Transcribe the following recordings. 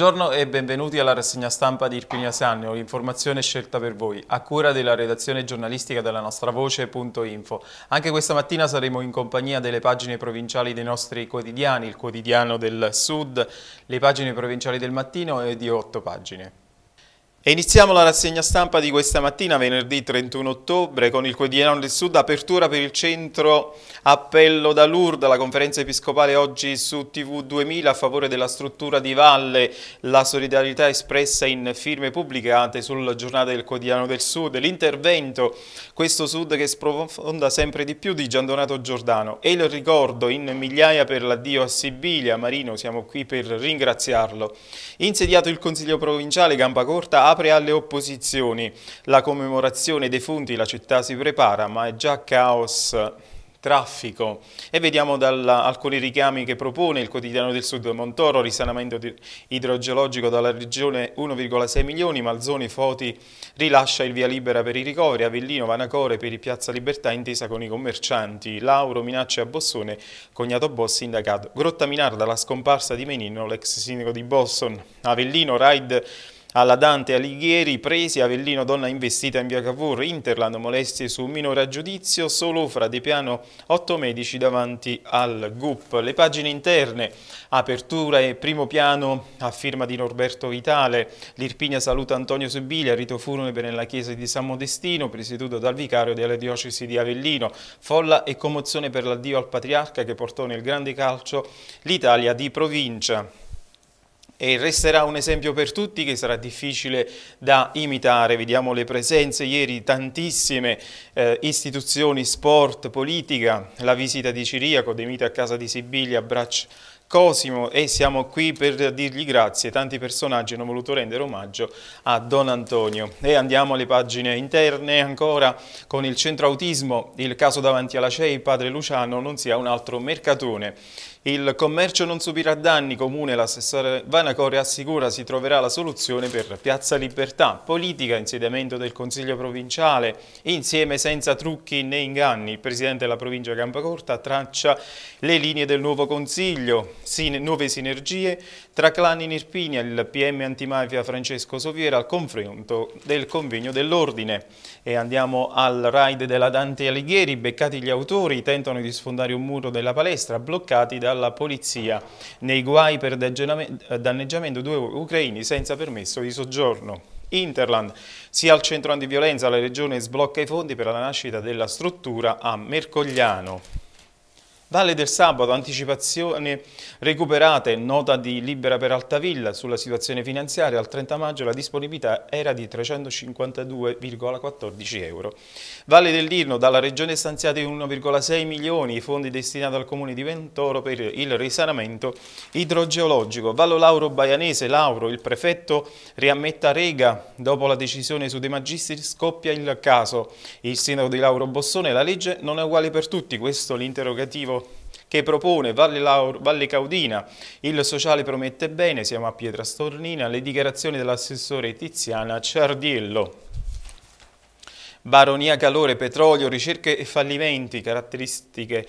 Buongiorno e benvenuti alla rassegna stampa di Irpinia Sannio, informazione scelta per voi, a cura della redazione giornalistica della nostra voce.info. Anche questa mattina saremo in compagnia delle pagine provinciali dei nostri quotidiani, il quotidiano del Sud, le pagine provinciali del mattino e di otto pagine. E iniziamo la rassegna stampa di questa mattina, venerdì 31 ottobre, con il quotidiano del Sud, apertura per il centro Appello da Lourdes, la conferenza episcopale oggi su TV 2000 a favore della struttura di valle, la solidarietà espressa in firme pubblicate sulla giornata del quotidiano del Sud, l'intervento, questo Sud che sprofonda sempre di più di Gian Donato Giordano e il ricordo in migliaia per l'addio a Sibilia, Marino siamo qui per ringraziarlo. Insediato il Consiglio Provinciale Gamba Corta apre alle opposizioni. La commemorazione dei fonti, la città si prepara, ma è già caos traffico e vediamo dalla, alcuni richiami che propone il quotidiano del sud Montoro, risanamento idrogeologico dalla regione 1,6 milioni, Malzoni Foti rilascia il via libera per i ricoveri, Avellino Vanacore per i Piazza Libertà intesa con i commercianti, Lauro minacce a Bossone, Cognato Boss sindacato, Grotta Minarda la scomparsa di Menino, l'ex sindaco di Boston, Avellino Raid alla Dante Alighieri, Presi, Avellino, donna investita in via Cavour, Interland, molestie su un minore a giudizio, solo fra di piano 8 medici davanti al GUP. Le pagine interne, apertura e primo piano a firma di Norberto Vitale, l'Irpinia saluta Antonio Subiglia, rito funebre nella chiesa di San Modestino, presieduto dal vicario della diocesi di Avellino, folla e commozione per l'addio al patriarca che portò nel grande calcio l'Italia di provincia e resterà un esempio per tutti che sarà difficile da imitare. Vediamo le presenze ieri, di tantissime eh, istituzioni, sport, politica, la visita di Ciriaco, Demita a casa di Sibiglia, Braccio Cosimo e siamo qui per dirgli grazie, tanti personaggi hanno voluto rendere omaggio a Don Antonio. E andiamo alle pagine interne ancora con il centro autismo, il caso davanti alla CEI, padre Luciano non sia un altro mercatone. Il commercio non subirà danni, comune l'assessore Vanacore assicura si troverà la soluzione per Piazza Libertà, politica, insediamento del Consiglio Provinciale, insieme senza trucchi né inganni, il presidente della provincia Campacorta traccia le linee del nuovo Consiglio, sine, nuove sinergie tra clan in Irpinia, il PM antimafia Francesco Soviera al confronto del convegno dell'ordine. E andiamo al raid della Dante Alighieri, beccati gli autori, tentano di sfondare un muro della palestra, bloccati dalla polizia. Nei guai per danneggiamento due ucraini senza permesso di soggiorno. Interland. Sia al centro antiviolenza la regione sblocca i fondi per la nascita della struttura a Mercogliano. Valle del Sabato, anticipazione recuperata e nota di libera per Altavilla sulla situazione finanziaria. Al 30 maggio la disponibilità era di 352,14 euro. Valle dell'Irno, dalla Regione stanziati 1,6 milioni i fondi destinati al Comune di Ventoro per il risanamento idrogeologico. Vallo Lauro Baianese, Lauro, il prefetto riammetta Rega. Dopo la decisione su De Magistri scoppia il caso. Il sindaco di Lauro Bossone, la legge non è uguale per tutti, questo l'interrogativo che propone Valle, Laur, Valle Caudina, il sociale promette bene, siamo a Pietra Stornina, le dichiarazioni dell'assessore Tiziana Ciardiello. Baronia, calore, petrolio, ricerche e fallimenti, caratteristiche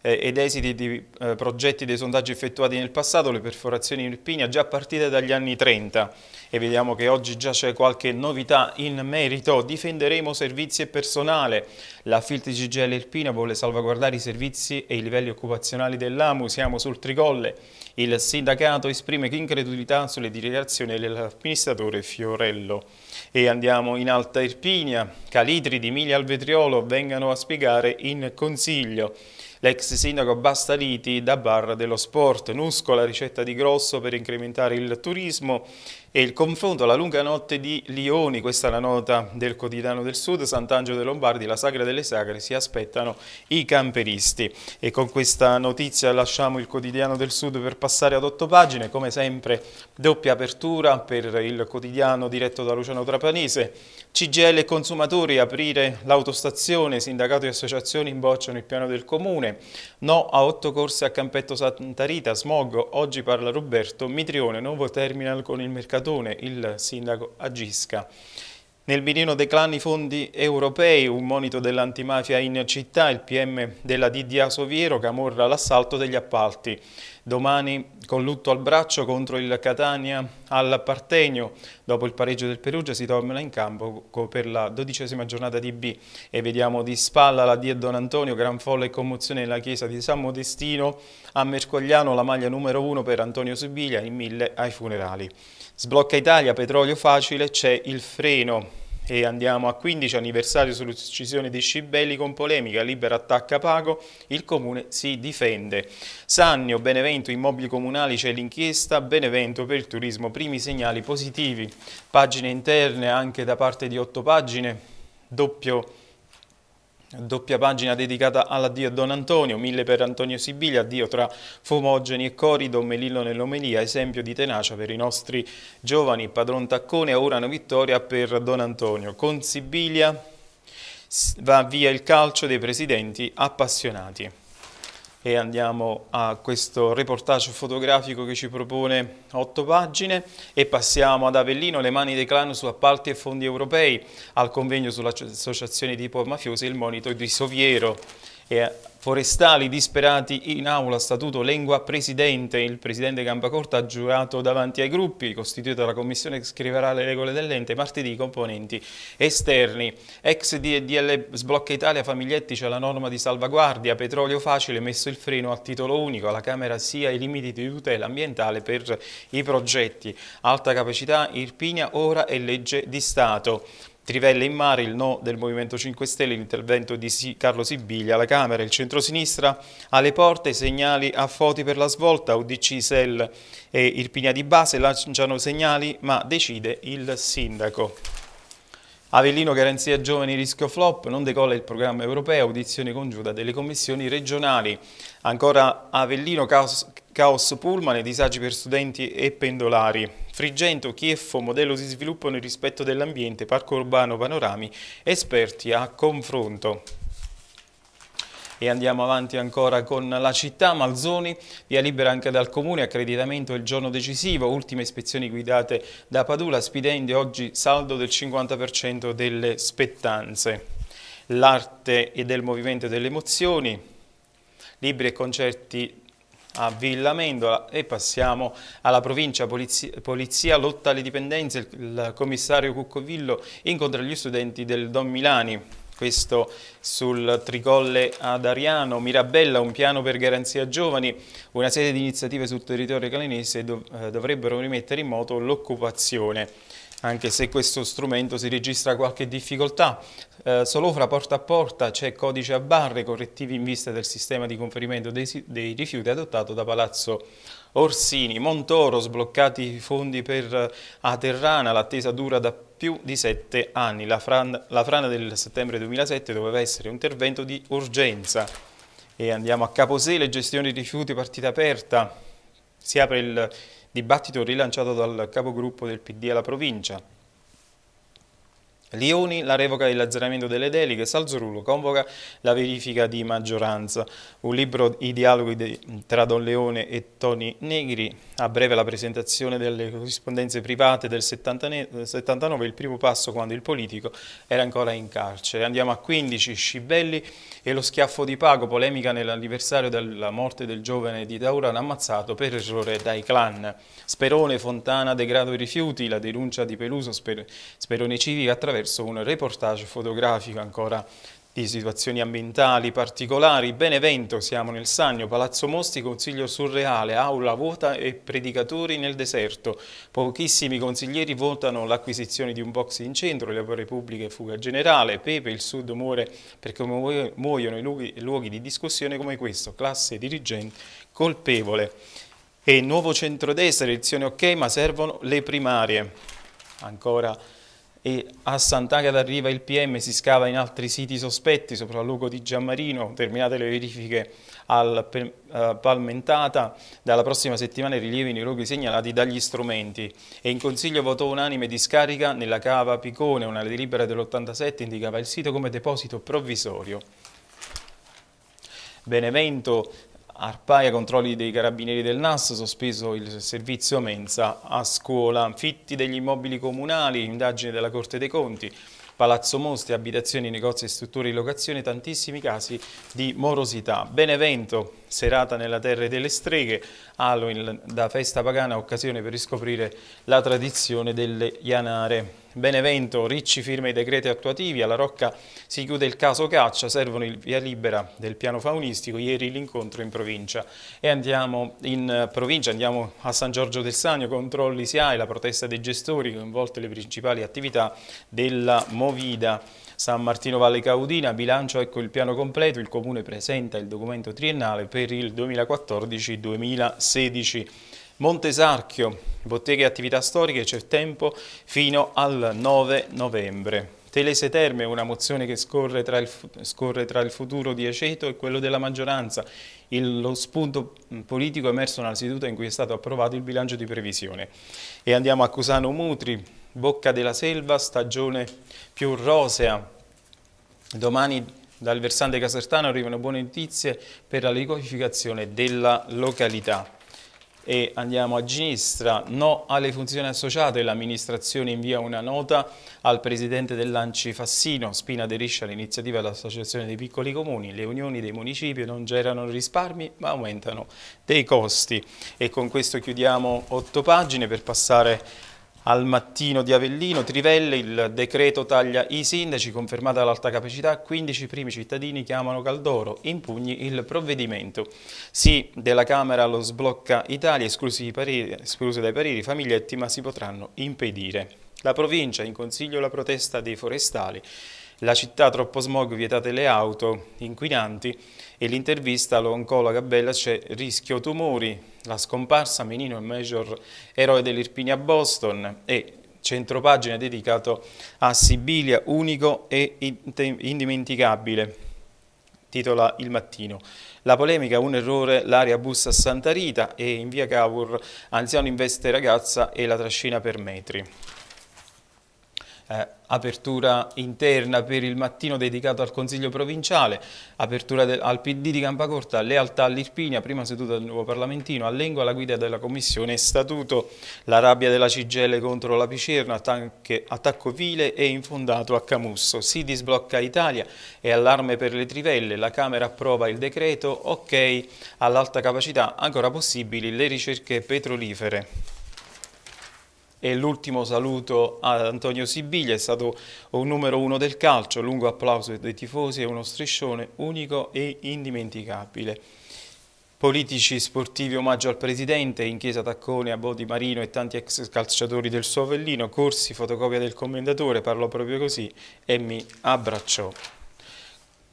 eh, ed esiti di eh, progetti dei sondaggi effettuati nel passato, le perforazioni in Irpinia già partite dagli anni 30 e vediamo che oggi già c'è qualche novità in merito. Difenderemo servizi e personale. La Filtri CGL Irpina vuole salvaguardare i servizi e i livelli occupazionali dell'AMU. Siamo sul tricolle. Il sindacato esprime incredulità sulle dichiarazioni dell'amministratore Fiorello. E andiamo in Alta Irpinia. Calitri di Miglia al Vetriolo vengano a spiegare in consiglio. L'ex sindaco Bastaliti da Barra dello Sport. Nusco la ricetta di Grosso per incrementare il turismo e il confronto alla lunga notte di Lioni, questa è la nota del quotidiano del Sud, Sant'Angelo dei Lombardi, la sagra delle sagre, si aspettano i camperisti. E con questa notizia lasciamo il quotidiano del Sud per passare ad otto pagine, come sempre doppia apertura per il quotidiano diretto da Luciano Trapanese, CGL e consumatori aprire l'autostazione, sindacato e associazioni imbocciano il piano del comune, no a otto corse a Campetto Santa Rita, smog, oggi parla Roberto, Mitrione, nuovo terminal con il mercato Mercatone, il sindaco agisca. Nel mirino dei clan i fondi europei, un monito dell'antimafia in città, il PM della DDA Soviero camorra l'assalto degli appalti. Domani con lutto al braccio contro il Catania al Partenio. Dopo il pareggio del Perugia si torna in campo per la dodicesima giornata di B. E vediamo di spalla la D e Don Antonio, gran folla e commozione nella chiesa di San Modestino. A Mercogliano la maglia numero uno per Antonio Sibiglia, in mille ai funerali. Sblocca Italia, petrolio facile, c'è il freno e andiamo a 15 anniversario sull'uccisione di Scibelli con polemica, libera attacca pago, il comune si difende. Sannio, Benevento, immobili comunali c'è l'inchiesta, Benevento per il turismo, primi segnali positivi, pagine interne anche da parte di otto pagine, doppio Doppia pagina dedicata all'addio a Don Antonio, mille per Antonio Sibiglia, addio tra Fumogeni e Corido, Melillo nell'Omelia, esempio di tenacia per i nostri giovani, Padron Taccone, ora una vittoria per Don Antonio. Con Sibiglia va via il calcio dei presidenti appassionati e andiamo a questo reportage fotografico che ci propone otto pagine e passiamo ad Avellino, le mani dei clan su appalti e fondi europei, al convegno sull'associazione di ipo mafiosi il monito di Soviero e forestali disperati in aula, statuto lingua presidente, il presidente Gambacorta ha giurato davanti ai gruppi, costituita dalla commissione che scriverà le regole dell'ente, martedì componenti esterni, ex DDL sblocca Italia, Famiglietti c'è la norma di salvaguardia, petrolio facile, messo il freno a titolo unico, alla Camera sia i limiti di tutela ambientale per i progetti, alta capacità, Irpinia ora è legge di Stato. Trivelle in mare, il no del Movimento 5 Stelle, l'intervento di Carlo Sibiglia, la Camera, il centro-sinistra, alle porte, segnali a foti per la svolta, UDC, SEL e Irpinia di base lanciano segnali ma decide il sindaco. Avellino Garanzia Giovani Rischio Flop, non decolla il programma europeo, audizione congiunta delle commissioni regionali. Ancora Avellino, caos, Caos Pullman e disagi per studenti e pendolari. Frigento, Chieffo, modello di sviluppo nel rispetto dell'ambiente, parco urbano, panorami, esperti a confronto. E andiamo avanti ancora con la città, Malzoni, via libera anche dal comune, accreditamento il giorno decisivo, ultime ispezioni guidate da Padula, spidende oggi saldo del 50% delle spettanze. L'arte e del movimento delle emozioni, libri e concerti a Villa Mendola e passiamo alla provincia polizia, polizia, lotta alle dipendenze, il commissario Cuccovillo incontra gli studenti del Don Milani. Questo sul Tricolle ad Ariano, Mirabella, un piano per garanzia giovani, una serie di iniziative sul territorio calenese dov eh, dovrebbero rimettere in moto l'occupazione anche se questo strumento si registra qualche difficoltà. Eh, fra porta a porta c'è codice a barre correttivi in vista del sistema di conferimento dei, dei rifiuti adottato da Palazzo Orsini. Montoro sbloccati i fondi per Aterrana, l'attesa dura da più di sette anni. La, fran la frana del settembre 2007 doveva essere un intervento di urgenza. E andiamo a Caposele, gestione dei rifiuti, partita aperta. Si apre il dibattito rilanciato dal capogruppo del PD alla provincia. Lioni, la revoca e l'azzeramento delle deleghe, Salzurullo convoca la verifica di maggioranza, un libro i dialoghi tra Don Leone e Toni Negri, a breve la presentazione delle corrispondenze private del 79, il primo passo quando il politico era ancora in carcere. Andiamo a 15, Scibelli e lo schiaffo di Pago, polemica nell'anniversario della morte del giovane di Tauran ammazzato per errore dai clan. Sperone, Fontana, degrado i rifiuti, la denuncia di Peluso, Sperone Civica attraverso attraverso un reportage fotografico ancora di situazioni ambientali particolari. Benevento, siamo nel Sannio, Palazzo Mosti, consiglio surreale, aula vuota e predicatori nel deserto. Pochissimi consiglieri votano l'acquisizione di un box in centro, le opere pubbliche fuga generale, Pepe, il sud muore perché muoiono i luoghi, luoghi di discussione come questo, classe dirigente colpevole. E nuovo centrodestra, elezione ok, ma servono le primarie. Ancora e a Sant'Agata arriva il PM, si scava in altri siti sospetti, luogo di Giammarino, terminate le verifiche al uh, Palmentata, dalla prossima settimana i rilievi nei luoghi segnalati dagli strumenti e in consiglio votò unanime di scarica nella cava Picone, una delibera dell'87 indicava il sito come deposito provvisorio. Benevento Arpaia, controlli dei carabinieri del NAS, sospeso il servizio mensa a scuola. Fitti degli immobili comunali, indagine della Corte dei Conti. Palazzo Mostri, abitazioni, negozi, strutture in locazione, tantissimi casi di morosità. Benevento, serata nella terra delle streghe, Halloween da festa pagana, occasione per riscoprire la tradizione delle Ianare. Benevento, Ricci firma i decreti attuativi, alla Rocca si chiude il caso caccia, servono il via libera del piano faunistico, ieri l'incontro in provincia. E andiamo in eh, provincia, andiamo a San Giorgio del Sagno, controlli SIAE, la protesta dei gestori coinvolte le principali attività della Movida. San Martino Valle Caudina, bilancio ecco il piano completo, il Comune presenta il documento triennale per il 2014-2016. Montesarchio, Botteghe e attività storiche, c'è tempo fino al 9 novembre. Telese Terme è una mozione che scorre tra, il, scorre tra, il, futuro di Aceto e quello della maggioranza. Il, lo spunto politico è emerso nella seduta in cui è stato approvato il bilancio di previsione. E andiamo a Cusano Mutri, Bocca della Selva, stagione più rosea. Domani dal versante casertano arrivano buone notizie per la liquefazione della località e andiamo a sinistra, no alle funzioni associate, l'amministrazione invia una nota al presidente dell'Anci Fassino, Spina aderisce all'iniziativa dell'Associazione dei Piccoli Comuni, le unioni dei municipi non generano risparmi ma aumentano dei costi e con questo chiudiamo otto pagine per passare al mattino di Avellino, Trivelle, il decreto taglia i sindaci, confermata l'alta capacità, 15 primi cittadini chiamano Caldoro, impugni il provvedimento. Sì, della Camera lo sblocca Italia, esclusi, pareri, esclusi dai pareri, famiglietti ma si potranno impedire. La provincia in consiglio la protesta dei forestali. La città troppo smog, vietate le auto, inquinanti e l'intervista all'oncologa Bella c'è rischio tumori, la scomparsa Menino e Major eroe dell'Irpinia Boston e centropagina dedicato a Sibilia unico e indimenticabile titola Il Mattino. La polemica, un errore, l'aria bussa a Santa Rita e in via Cavour, anziano investe ragazza e la trascina per metri eh, apertura interna per il mattino dedicato al Consiglio Provinciale, apertura del, al PD di Campacorta, lealtà all'Irpinia, prima seduta del nuovo Parlamentino, all'Engo alla guida della Commissione Statuto, la rabbia della Cigelle contro la Picerna, attacche, attacco vile e infondato a Camusso, si disblocca Italia e allarme per le trivelle, la Camera approva il decreto, ok all'alta capacità, ancora possibili le ricerche petrolifere. E l'ultimo saluto ad Antonio Sibiglia, è stato un numero uno del calcio, lungo applauso dei tifosi e uno striscione unico e indimenticabile. Politici sportivi omaggio al presidente, in chiesa Taccone a Bodi Marino e tanti ex calciatori del suo Avellino, corsi, fotocopia del commendatore, parlò proprio così e mi abbracciò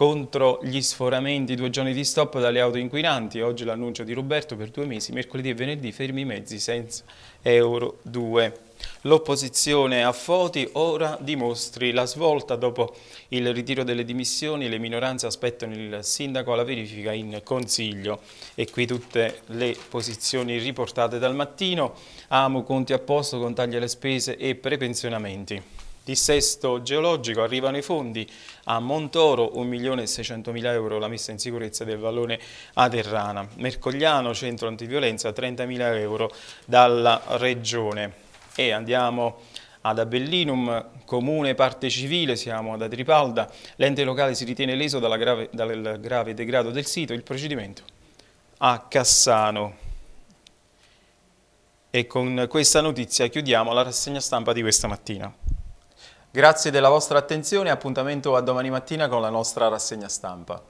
contro gli sforamenti, due giorni di stop dalle auto inquinanti, oggi l'annuncio di Roberto per due mesi, mercoledì e venerdì fermi i mezzi senza Euro 2. L'opposizione a Foti ora dimostri la svolta. Dopo il ritiro delle dimissioni le minoranze aspettano il sindaco alla verifica in consiglio. E qui tutte le posizioni riportate dal mattino. Amo conti a posto con tagli alle spese e prepensionamenti dissesto geologico, arrivano i fondi a Montoro 1.600.000 euro la messa in sicurezza del vallone Aterrana, Mercogliano centro antiviolenza 30.000 euro dalla regione e andiamo ad Abellinum, comune parte civile, siamo ad Adripalda, l'ente locale si ritiene leso grave, dal grave degrado del sito, il procedimento a Cassano. E con questa notizia chiudiamo la rassegna stampa di questa mattina. Grazie della vostra attenzione e appuntamento a domani mattina con la nostra rassegna stampa.